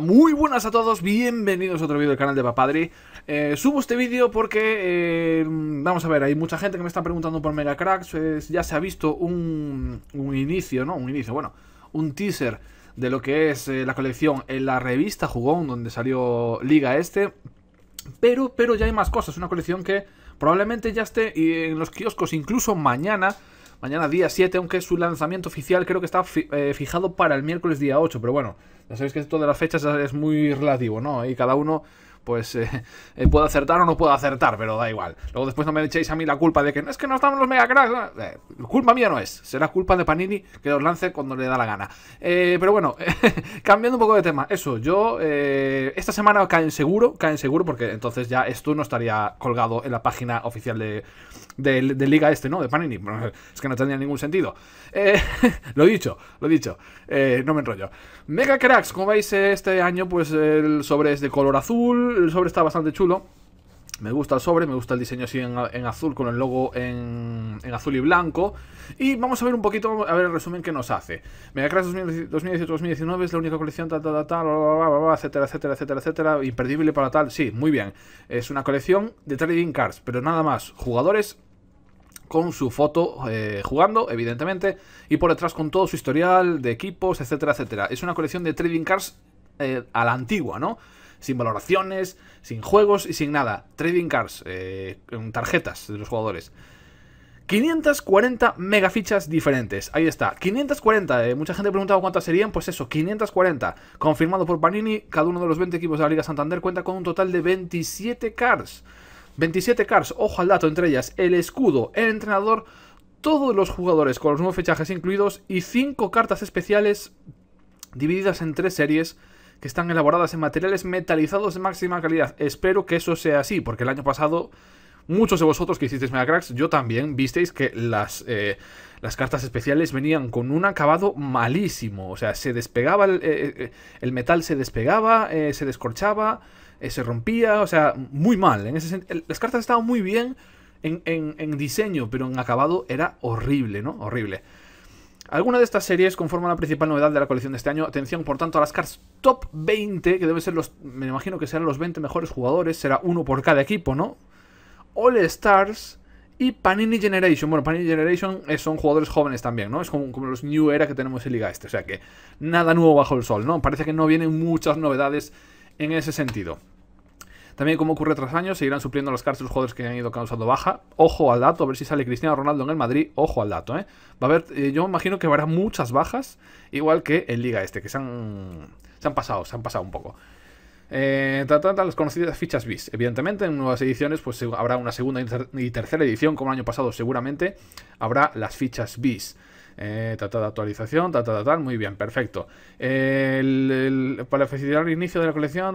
muy buenas a todos, bienvenidos a otro vídeo del canal de Papadri eh, Subo este vídeo porque, eh, vamos a ver, hay mucha gente que me está preguntando por Mega Cracks Ya se ha visto un, inicio, ¿no? Un inicio, bueno, un teaser de lo que es eh, la colección en la revista Jugón Donde salió Liga Este Pero, pero ya hay más cosas, una colección que probablemente ya esté en los kioscos incluso mañana mañana día 7, aunque su lanzamiento oficial creo que está eh, fijado para el miércoles día 8, pero bueno, ya sabéis que esto de las fechas es muy relativo, ¿no? Y cada uno pues eh, eh, puede acertar o no puede acertar, pero da igual. Luego después no me echéis a mí la culpa de que no es que no estamos los mega cracks. culpa mía no es, será culpa de Panini que os lance cuando le da la gana. pero bueno, cambiando un poco de tema, eso, yo esta semana caen seguro, caen seguro, porque entonces ya esto no estaría colgado en la página oficial de, de, Liga Este, ¿no? De Panini. Es que no tendría ningún sentido. Eh, lo lo dicho, lo dicho. Eh, no me enrollo. Mega Cracks, como veis eh, este año, pues el sobre es de color azul. El sobre está bastante chulo. Me gusta el sobre, me gusta el diseño así en, azul con el logo en, en, azul y blanco. Y vamos a ver un poquito, a ver el resumen que nos hace. Mega Cracks 2018-2019 es la única colección, tal, tal, tal, etcétera, etcétera, etcétera, etcétera. Imperdible para tal, sí, muy bien. Es una colección de trading cards, pero nada más. Jugadores con su foto eh, jugando, evidentemente, y por detrás con todo su historial de equipos, etcétera, etcétera. Es una colección de trading cards eh, a la antigua, ¿no? Sin valoraciones, sin juegos y sin nada. Trading cards, eh, tarjetas de los jugadores. 540 megafichas diferentes. Ahí está. 540. mucha gente ha preguntado cuántas serían. Pues eso, 540. Confirmado por Panini, cada uno de los 20 equipos de la Liga Santander cuenta con un total de 27 cards. 27 cards, ojo al dato, entre ellas el escudo, el entrenador, todos los jugadores con los nuevos fechajes incluidos y 5 cartas especiales divididas en 3 series que están elaboradas en materiales metalizados de máxima calidad. Espero que eso sea así, porque el año pasado muchos de vosotros que hicisteis cracks yo también, visteis que las, eh, las cartas especiales venían con un acabado malísimo. O sea, se despegaba, el, eh, eh, metal se despegaba, se descorchaba, eh, se rompía, o sea, muy mal. En ese las cartas estaban muy bien en, diseño, pero en acabado era horrible, ¿no? Horrible. Alguna de estas series conforman la principal novedad de la colección de este año. Atención, por tanto, a las cartas top 20, que deben ser los. Me imagino que serán los 20 mejores jugadores, será uno por cada equipo, ¿no? All Stars y Panini Generation. Bueno, Panini Generation eh, son jugadores jóvenes también, ¿no? Es como, como, los New Era que tenemos en Liga Este. O sea que nada nuevo bajo el sol, ¿no? Parece que no vienen muchas novedades en ese sentido. También, como ocurre tras años, seguirán supliendo las cárceles los jugadores que han ido causando baja. Ojo al dato, a ver si sale Cristiano Ronaldo en el Madrid. Ojo al dato, ¿eh? Va a haber, eh, Yo yo imagino que habrá muchas bajas, igual que en Liga Este, que se han, se han pasado, se han pasado un poco. Eh, las conocidas fichas bis. Evidentemente, en nuevas ediciones pues habrá una segunda y tercera edición, como el año pasado seguramente, habrá las fichas bis. Eh, tata de actualización, tata tal, muy bien, perfecto. para facilitar el inicio de la colección,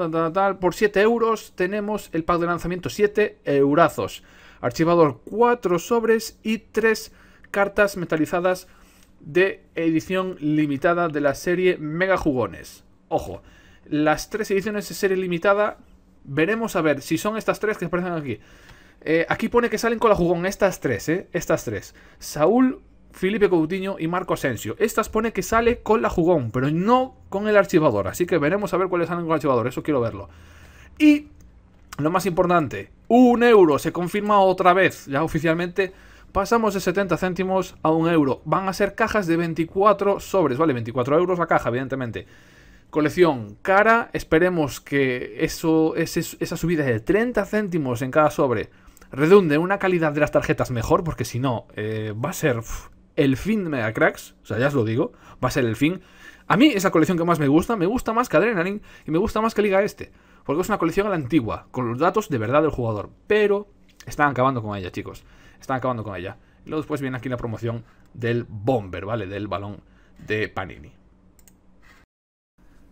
por 7 euros tenemos el pack de lanzamiento, 7 eurazos. Archivador 4 sobres y 3 cartas metalizadas de edición limitada de la serie Mega Jugones. Ojo, las tres ediciones de serie limitada, veremos a ver si son estas tres que aparecen aquí. Eh, aquí pone que salen con la jugón, estas tres, ¿eh? Estas tres. Saúl, Felipe Coutinho y Marco Asensio. Estas pone que sale con la jugón, pero no con el archivador. Así que veremos a ver cuáles salen con el archivador. Eso quiero verlo. Y lo más importante, un euro. Se confirma otra vez. Ya oficialmente pasamos de 70 céntimos a un euro. Van a ser cajas de 24 sobres. Vale, 24 euros la caja, evidentemente. Colección cara. Esperemos que eso, esa subida de 30 céntimos en cada sobre redunde una calidad de las tarjetas mejor, porque si no, eh, va a ser el fin de Mega Cracks, o sea, ya os lo digo, va a ser el fin. A mí es la colección que más me gusta, me gusta más que Adrenaline y me gusta más que Liga Este, porque es una colección a la antigua, con los datos de verdad del jugador, pero están acabando con ella, chicos, están acabando con ella. Y luego después viene aquí la promoción del Bomber, ¿vale? Del balón de Panini.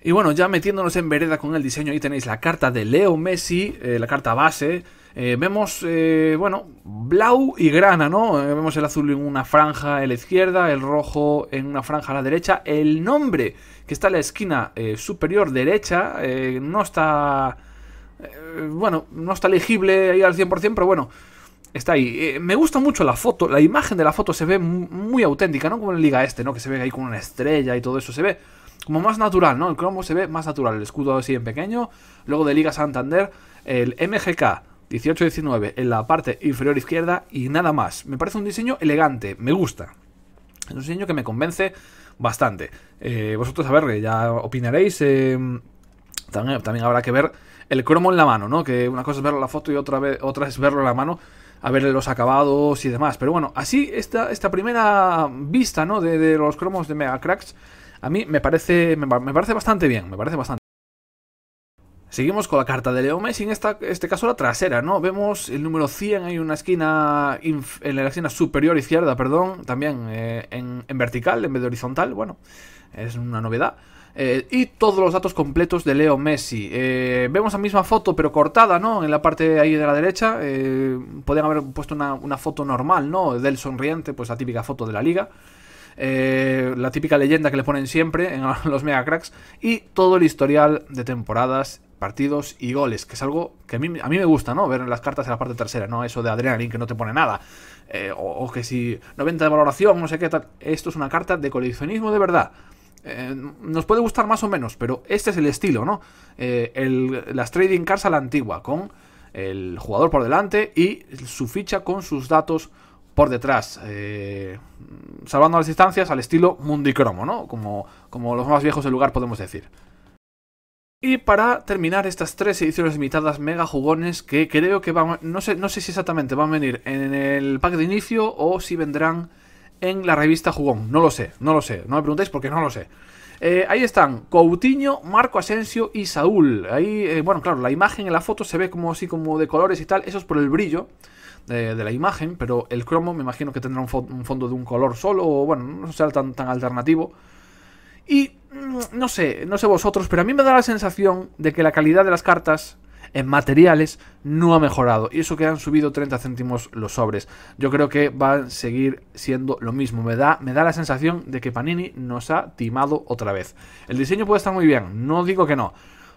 Y bueno, ya metiéndonos en vereda con el diseño, ahí tenéis la carta de Leo Messi, eh, la carta base. Eh, vemos, eh, bueno, blau y grana, ¿no? vemos el azul en una franja a la izquierda, el rojo en una franja a la derecha. El nombre, que está en la esquina superior derecha, no está... bueno, no está legible ahí al 100%, pero bueno, está ahí. me gusta mucho la foto, la imagen de la foto se ve muy auténtica, no como en Liga Este, ¿no? Que se ve ahí con una estrella y todo eso, se ve como más natural, ¿no? El cromo se ve más natural, el escudo así en pequeño. Luego de Liga Santander, el MGK 18-19 en la parte inferior izquierda y nada más. Me parece un diseño elegante, me gusta. Es un diseño que me convence bastante. Eh, vosotros, a ver, ya opinaréis. Em, también, habrá que ver el cromo en la mano, ¿no? Que una cosa es verlo en la foto y otra, vez, otra es verlo en la mano. A ver los acabados y demás. Pero bueno, así esta, esta primera vista, ¿no? De, de los cromos de Mega Cracks a mí me parece, me, parece bastante bien, me parece bastante. Seguimos con la carta de Leo Messi, en este caso la trasera, ¿no? Vemos el número 100, hay una esquina, en la esquina superior izquierda, perdón, también eh, en, vertical en vez de horizontal, bueno, es una novedad. Eh, y todos los datos completos de Leo Messi. Eh, vemos la misma foto, pero cortada, ¿no? En la parte ahí de la derecha, podrían haber puesto una, una foto normal, ¿no? Del sonriente, pues la típica foto de la liga. Eh, la típica leyenda que le ponen siempre en los mega cracks, y todo el historial de temporadas, partidos y goles, que es algo que a mí, me gusta, ¿no? Ver en las cartas en la parte tercera, ¿no? Eso de Adrenaline que no te pone nada, eh, o, que si 90 de valoración, no sé qué tal. Esto es una carta de coleccionismo de verdad. Eh, nos puede gustar más o menos, pero este es el estilo, ¿no? El, las trading cards a la antigua, con el jugador por delante y su ficha con sus datos por detrás, eh, salvando las distancias al estilo mundicromo, ¿no? Como, como los más viejos del lugar podemos decir. Y para terminar estas tres ediciones limitadas mega jugones que creo que van, no sé, no sé si exactamente van a venir en el pack de inicio o si vendrán en la revista jugón, no lo sé, no lo sé, no me preguntéis porque no lo sé. Eh, ahí están Coutinho, Marco Asensio y Saúl. Ahí, eh, bueno, claro, la imagen en la foto se ve como así como de colores y tal, eso es por el brillo de la imagen, pero el cromo me imagino que tendrá un, fondo de un color solo, o bueno, no será tan, tan alternativo. Y mm, no sé, no sé vosotros, pero a mí me da la sensación de que la calidad de las cartas en materiales no ha mejorado. Y eso que han subido 30 céntimos los sobres. Yo creo que van a seguir siendo lo mismo. Me da, me da la sensación de que Panini nos ha timado otra vez. El diseño puede estar muy bien, no digo que no.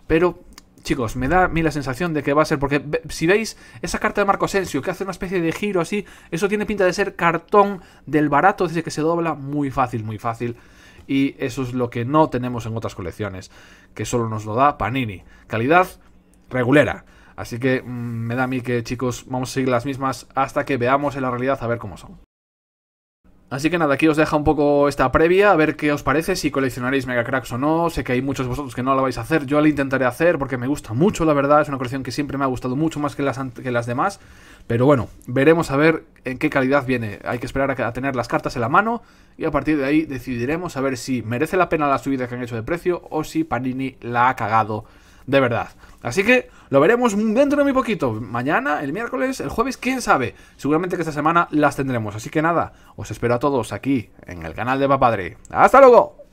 Pero chicos, me da a mí la sensación de que va a ser, porque si veis esa carta de Marco Sensio que hace una especie de giro así, eso tiene pinta de ser cartón del barato, desde que se dobla muy fácil, muy fácil. Y eso es lo que no tenemos en otras colecciones, que solo nos lo da Panini. Calidad regulera. Así que mm, me da a mí que, chicos, vamos a seguir las mismas hasta que veamos en la realidad a ver cómo son. Así que nada, aquí os deja un poco esta previa, a ver qué os parece, si coleccionaréis Mega Cracks o no. Sé que hay muchos de vosotros que no la vais a hacer, yo la intentaré hacer porque me gusta mucho, la verdad. Es una colección que siempre me ha gustado mucho más que las, las demás. Pero bueno, veremos a ver en qué calidad viene. Hay que esperar a, a tener las cartas en la mano y a partir de ahí decidiremos a ver si merece la pena la subida que han hecho de precio o si Panini la ha cagado de verdad. Así que lo veremos dentro de muy poquito. Mañana, el miércoles, el jueves, quién sabe. Seguramente que esta semana las tendremos. Así que nada, os espero a todos aquí en el canal de Papadre. ¡Hasta luego!